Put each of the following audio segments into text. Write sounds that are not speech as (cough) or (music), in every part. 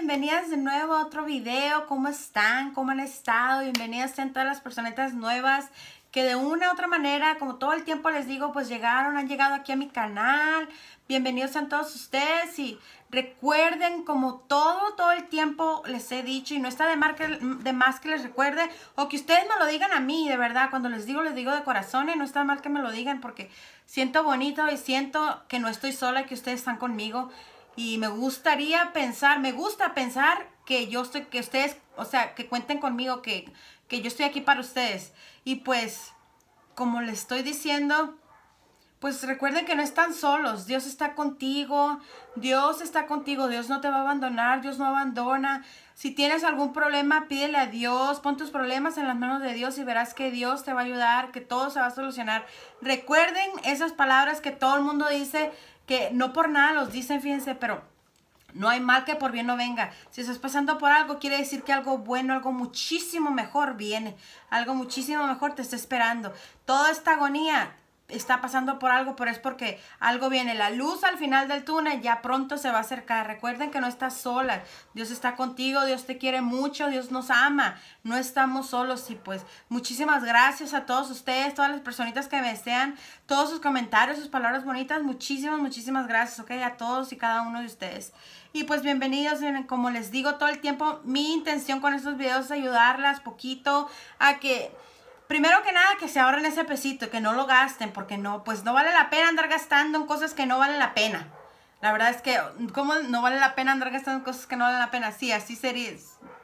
bienvenidas de nuevo a otro video. ¿Cómo están? ¿Cómo han estado? Bienvenidas sean todas las personitas nuevas que de una u otra manera, como todo el tiempo les digo, pues llegaron, han llegado aquí a mi canal. Bienvenidos a todos ustedes y recuerden como todo, todo el tiempo les he dicho y no está de, de más que les recuerde o que ustedes me lo digan a mí, de verdad, cuando les digo, les digo de corazón y no está mal que me lo digan porque siento bonito y siento que no estoy sola y que ustedes están conmigo. Y me gustaría pensar, me gusta pensar que yo estoy, que ustedes, o sea, que cuenten conmigo, que, que yo estoy aquí para ustedes. Y pues, como les estoy diciendo, pues recuerden que no están solos, Dios está contigo, Dios está contigo, Dios no te va a abandonar, Dios no abandona. Si tienes algún problema, pídele a Dios, pon tus problemas en las manos de Dios y verás que Dios te va a ayudar, que todo se va a solucionar. Recuerden esas palabras que todo el mundo dice, que no por nada los dicen, fíjense, pero no hay mal que por bien no venga. Si estás pasando por algo, quiere decir que algo bueno, algo muchísimo mejor viene. Algo muchísimo mejor te está esperando. Toda esta agonía está pasando por algo, pero es porque algo viene. La luz al final del túnel ya pronto se va a acercar. Recuerden que no estás sola. Dios está contigo, Dios te quiere mucho, Dios nos ama. No estamos solos y pues muchísimas gracias a todos ustedes, todas las personitas que me desean, todos sus comentarios, sus palabras bonitas. Muchísimas, muchísimas gracias, ok, a todos y cada uno de ustedes. Y pues bienvenidos, como les digo todo el tiempo, mi intención con estos videos es ayudarlas poquito a que primero que nada que se ahorren ese pesito, que no lo gasten, porque no, pues no vale la pena andar gastando en cosas que no valen la pena. La verdad es que, ¿cómo no vale la pena andar gastando en cosas que no valen la pena? Sí, así sería,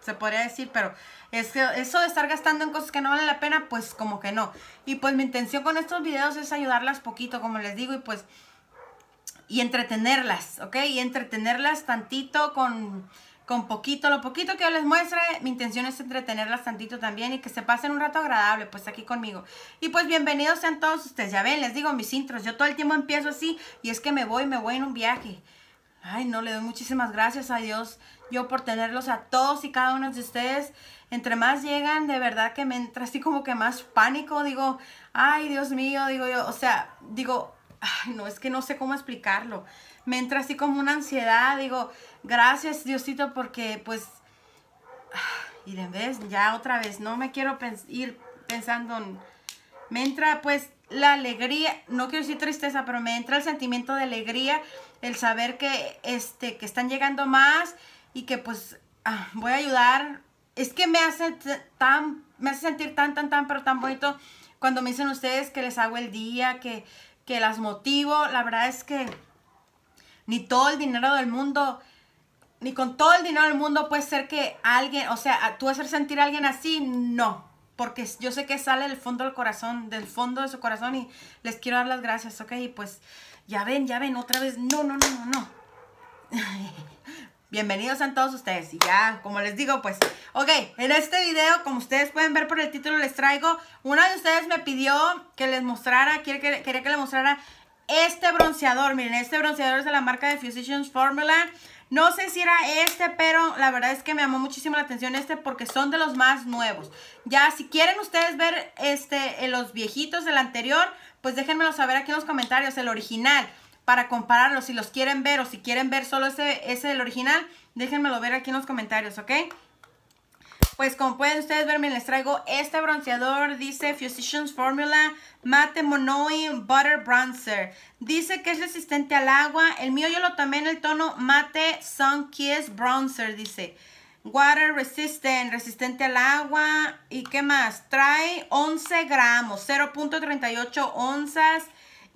se podría decir, pero es que eso de estar gastando en cosas que no valen la pena, pues como que no. Y pues mi intención con estos videos es ayudarlas poquito, como les digo, y pues, y entretenerlas, ¿ok? Y entretenerlas tantito con con poquito, lo poquito que yo les muestre, mi intención es entretenerlas tantito también y que se pasen un rato agradable, pues aquí conmigo. Y pues bienvenidos sean todos ustedes, ya ven, les digo mis intros, yo todo el tiempo empiezo así y es que me voy, me voy en un viaje. Ay, no, le doy muchísimas gracias a Dios yo por tenerlos a todos y cada uno de ustedes. Entre más llegan, de verdad que me entra así como que más pánico, digo, ay, Dios mío, digo yo, o sea, digo, ay, no, es que no sé cómo explicarlo. Me entra así como una ansiedad, digo, gracias Diosito porque pues, y de vez, ya otra vez, no me quiero ir pensando en, me entra pues la alegría, no quiero decir tristeza, pero me entra el sentimiento de alegría, el saber que, este, que están llegando más y que pues ah, voy a ayudar. Es que me hace tan, me hace sentir tan, tan, tan, pero tan bonito cuando me dicen ustedes que les hago el día, que que las motivo. La verdad es que ni todo el dinero del mundo, ni con todo el dinero del mundo puede ser que alguien, o sea, tú hacer sentir a alguien así, no. Porque yo sé que sale del fondo del corazón, del fondo de su corazón y les quiero dar las gracias, ¿ok? Y pues ya ven, ya ven, otra vez, no, no, no, no, no. (laughs) Bienvenidos a todos ustedes. Y ya, como les digo, pues, ok, en este video, como ustedes pueden ver por el título, les traigo, una de ustedes me pidió que les mostrara, quería que les mostrara este bronceador. Miren, este bronceador es de la marca de Physicians Formula. No sé si era este, pero la verdad es que me llamó muchísimo la atención este porque son de los más nuevos. Ya, si quieren ustedes ver este, los viejitos del anterior, pues déjenmelo saber aquí en los comentarios, el original para compararlos. Si los quieren ver o si quieren ver solo ese, ese del original, déjenmelo ver aquí en los comentarios, ¿ok? Pues como pueden ustedes verme, les traigo este bronceador. Dice Physicians Formula Matte Monoi Butter Bronzer. Dice que es resistente al agua. El mío yo lo tomé en el tono mate Sun Kiss Bronzer, dice. Water Resistant, resistente al agua. ¿Y qué más? Trae 11 gramos, 0.38 onzas.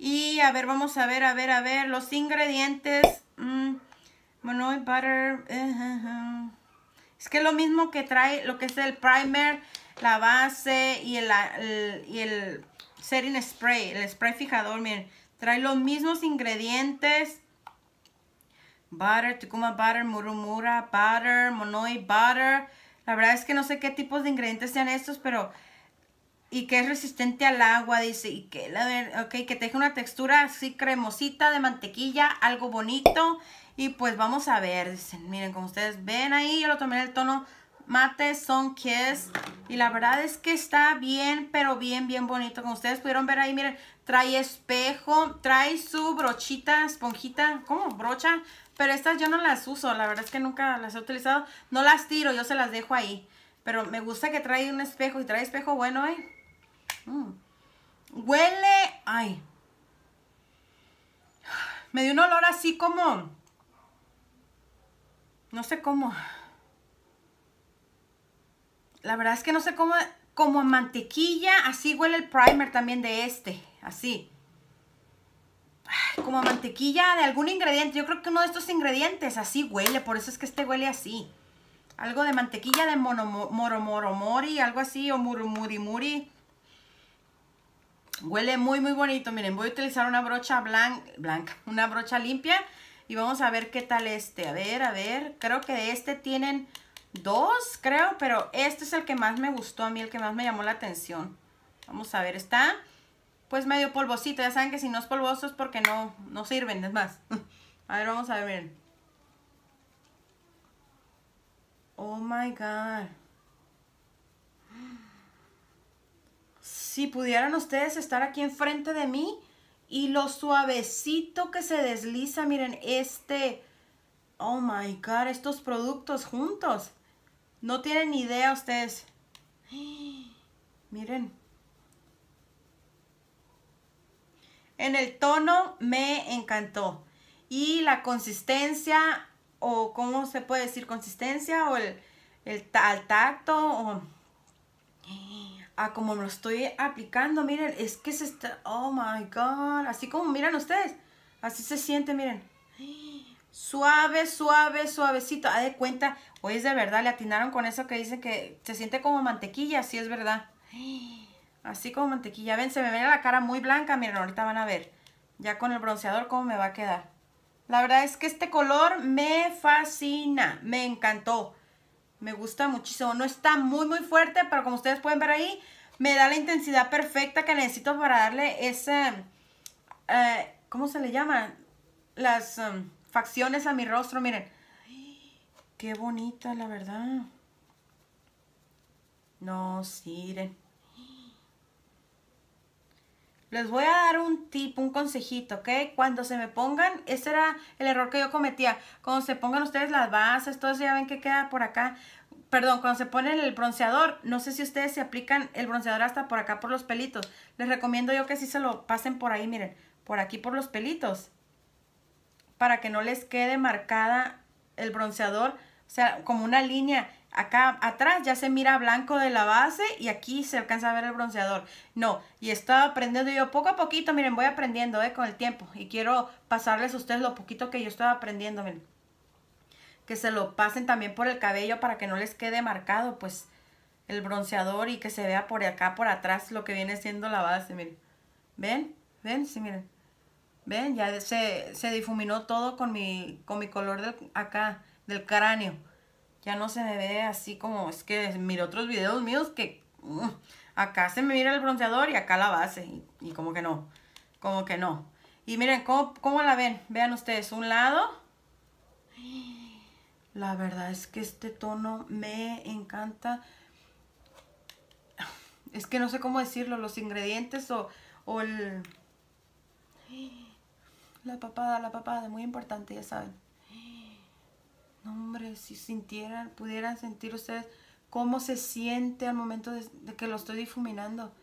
Y a ver, vamos a ver, a ver, a ver, los ingredientes. Monoi mm, butter. Eh, eh, eh. Es que es lo mismo que trae lo que es el primer, la base y el, y el setting spray, el spray fijador, miren. Trae los mismos ingredientes. Butter, Tucuma butter, Murumura butter, Monoi butter. La verdad es que no sé qué tipos de ingredientes sean estos, pero y que es resistente al agua, dice, y que la okay, que te deje una textura así cremosita de mantequilla, algo bonito. Y pues vamos a ver, dicen, miren, como ustedes ven ahí, yo lo tomé en el tono mate, son kiss. Y la verdad es que está bien, pero bien, bien bonito. Como ustedes pudieron ver ahí, miren, trae espejo, trae su brochita, esponjita, ¿cómo? Brocha. Pero estas yo no las uso, la verdad es que nunca las he utilizado. No las tiro, yo se las dejo ahí. Pero me gusta que trae un espejo y trae espejo bueno, ¿eh? Mm. Huele, ay. Me dio un olor así como, no sé cómo. La verdad es que no sé cómo, como mantequilla, así huele el primer también de este, así. como mantequilla de algún ingrediente, yo creo que uno de estos ingredientes así huele, por eso es que este huele así. Algo de mantequilla de mono, moro, mori, algo así, o murumurimuri Huele muy, muy bonito. Miren, voy a utilizar una brocha blanca, (laughs) una brocha limpia. Y vamos a ver qué tal este. A ver, a ver. Creo que de este tienen dos, creo. Pero este es el que más me gustó a mí, el que más me llamó la atención. Vamos a ver, está pues medio polvosito. Ya saben que si no es polvoso es porque no, no sirven, es más. (laughs) A ver, vamos a ver, Oh my God. Si pudieran ustedes estar aquí enfrente de mí y lo suavecito que se desliza, miren, este, oh my God, estos productos juntos. No tienen idea ustedes. Miren. En el tono me encantó. Y la consistencia, o cómo se puede decir consistencia, o el, el tacto, o a como lo estoy aplicando, miren, es que se está, oh my god, así como miran ustedes, así se siente, miren. Suave, suave, suavecito, a de cuenta, hoy es pues de verdad, le atinaron con eso que dicen que se siente como mantequilla, sí es verdad. Así como mantequilla, ven, se me viene la cara muy blanca, miren, ahorita van a ver, ya con el bronceador cómo me va a quedar. La verdad es que este color me fascina, me encantó. Me gusta muchísimo. No está muy, muy fuerte, pero como ustedes pueden ver ahí, me da la intensidad perfecta que necesito para darle ese... Eh, ¿Cómo se le llama? Las um, facciones a mi rostro, miren. qué bonita, la verdad. No, sí, les voy a dar un tip, un consejito, ¿ok? Cuando se me pongan, ese era el error que yo cometía. Cuando se pongan ustedes las bases, todos ya ven que queda por acá. Perdón, cuando se ponen el bronceador, no sé si ustedes se aplican el bronceador hasta por acá por los pelitos. Les recomiendo yo que sí se lo pasen por ahí, miren, por aquí por los pelitos. Para que no les quede marcada el bronceador, o sea, como una línea Acá atrás ya se mira blanco de la base y aquí se alcanza a ver el bronceador. No, y estaba aprendiendo yo poco a poquito, miren, voy aprendiendo eh, con el tiempo. Y quiero pasarles a ustedes lo poquito que yo estaba aprendiendo, miren. Que se lo pasen también por el cabello para que no les quede marcado, pues, el bronceador y que se vea por acá, por atrás, lo que viene siendo la base, miren. ¿Ven? ¿Ven? Sí, miren. ¿Ven? Ya se, se difuminó todo con mi, con mi color del, acá, del cráneo ya no se me ve así como, es que miro otros videos míos que mm, acá se me mira el bronceador y acá la base, y, como que no, como que no. Y miren, ¿cómo, la ven? Vean ustedes, un lado. La verdad es que este tono me encanta. Es que no sé cómo decirlo, los ingredientes o, o el... La papada, la papada, muy importante, ya saben. Hombre, si sintieran, pudieran sentir ustedes cómo se siente al momento de, que lo estoy difuminando.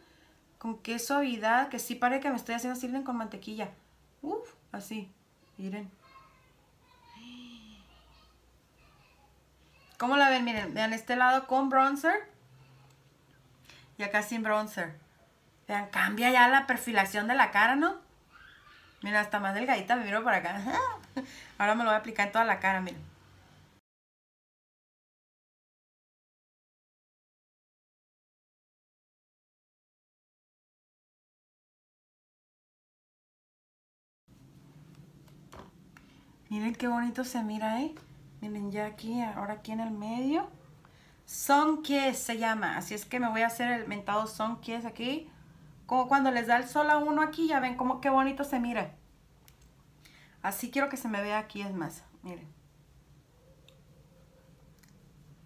Con qué suavidad, que sí parece que me estoy haciendo sirven con mantequilla. Uf, así. Miren. ¿Cómo la ven? Miren, vean este lado con bronzer y acá sin bronzer. Vean, cambia ya la perfilación de la cara, ¿no? Mira, hasta más delgadita me miro por acá. (laughs) Ahora me lo voy a aplicar en toda la cara, miren. Miren qué bonito se mira, ¿eh? Miren, ya aquí, ahora aquí en el medio. Son Kiss se llama. Así es que me voy a hacer el mentado son Kiss aquí. Como cuando les da el sol a uno aquí, ya ven cómo qué bonito se mira. Así quiero que se me vea aquí, es más. Miren.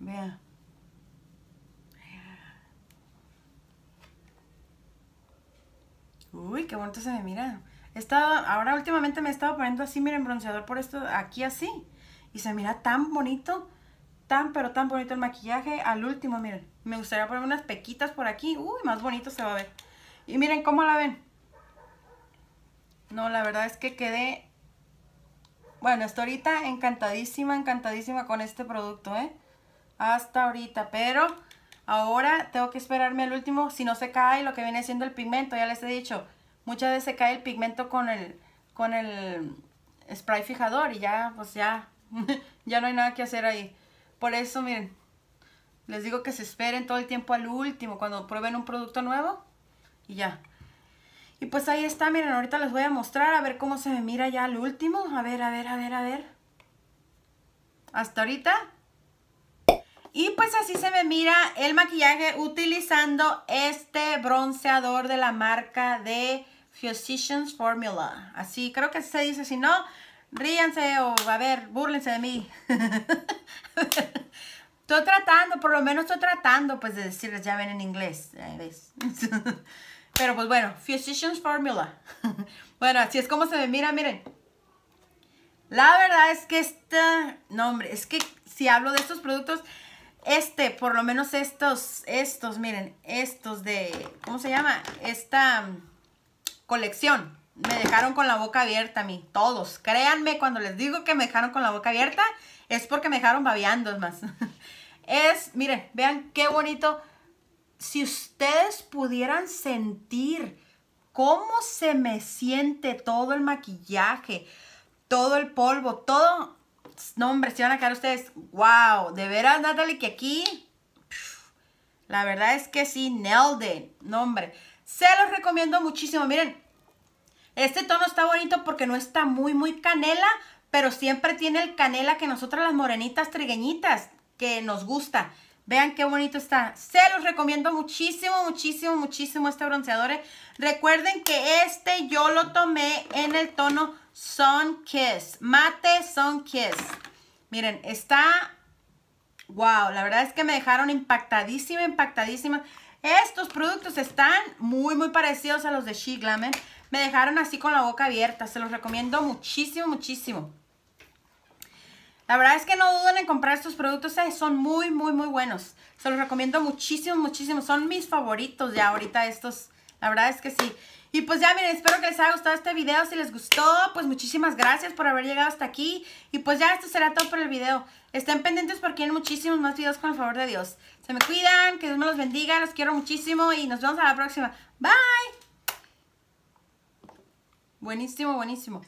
Vean. Uy, qué bonito se me mira estado, ahora últimamente me he estado poniendo así, miren, bronceador por esto, aquí así. Y se mira tan bonito, tan pero tan bonito el maquillaje. Al último, miren, me gustaría poner unas pequitas por aquí. Uy, más bonito se va a ver. Y miren, ¿cómo la ven? No, la verdad es que quedé... Bueno, hasta ahorita encantadísima, encantadísima con este producto, ¿eh? Hasta ahorita, pero... Ahora tengo que esperarme al último, si no se cae lo que viene siendo el pigmento, ya les he dicho, muchas veces cae el pigmento con el, con el spray fijador y ya, pues ya, (laughs) ya no hay nada que hacer ahí. Por eso, miren, les digo que se esperen todo el tiempo al último, cuando prueben un producto nuevo y ya. Y pues ahí está, miren, ahorita les voy a mostrar a ver cómo se me mira ya al último. A ver, a ver, a ver, a ver. Hasta ahorita. Y pues así se me mira el maquillaje utilizando este bronceador de la marca de Physician's Formula. Así, creo que se dice, si no, ríanse o, a ver, burlense de mí. (laughs) estoy tratando, por lo menos estoy tratando, pues, de decirles, ya ven en inglés, (laughs) Pero, pues, bueno, Physician's Formula. (laughs) bueno, así es como se me mira, miren. La verdad es que esta, no, hombre, es que si hablo de estos productos, este, por lo menos estos, estos, miren, estos de, ¿cómo se llama? Esta colección. Me dejaron con la boca abierta a mí, todos. Créanme, cuando les digo que me dejaron con la boca abierta, es porque me dejaron babeando más. (laughs) Es, miren, vean qué bonito. Si ustedes pudieran sentir cómo se me siente todo el maquillaje, todo el polvo, todo. No, hombre, se van a quedar ustedes. ¡Wow! De veras, Natalie, que aquí. La verdad es que sí, Nelda hombre. Se los recomiendo muchísimo. Miren, este tono está bonito porque no está muy, muy canela, pero siempre tiene el canela que nosotras las morenitas trigueñitas, que nos gusta. Vean qué bonito está. Se los recomiendo muchísimo, muchísimo, muchísimo este bronceador. ¿eh? Recuerden que este yo lo tomé en el tono Sun Kiss. Mate Sun Kiss. Miren, está... Wow, la verdad es que me dejaron impactadísima, impactadísima. Estos productos están muy, muy parecidos a los de She Glamour. Me dejaron así con la boca abierta. Se los recomiendo muchísimo, muchísimo. La verdad es que no duden en comprar estos productos. Eh, son muy, muy, muy buenos. Se los recomiendo muchísimo, muchísimo. Son mis favoritos ya ahorita estos. La verdad es que sí. Y pues ya miren, espero que les haya gustado este video. Si les gustó, pues muchísimas gracias por haber llegado hasta aquí. Y pues ya esto será todo por el video. Estén pendientes porque hay muchísimos más videos con el favor de Dios me cuidan, que Dios me los bendiga, los quiero muchísimo y nos vemos a la próxima. Bye. Buenísimo, buenísimo.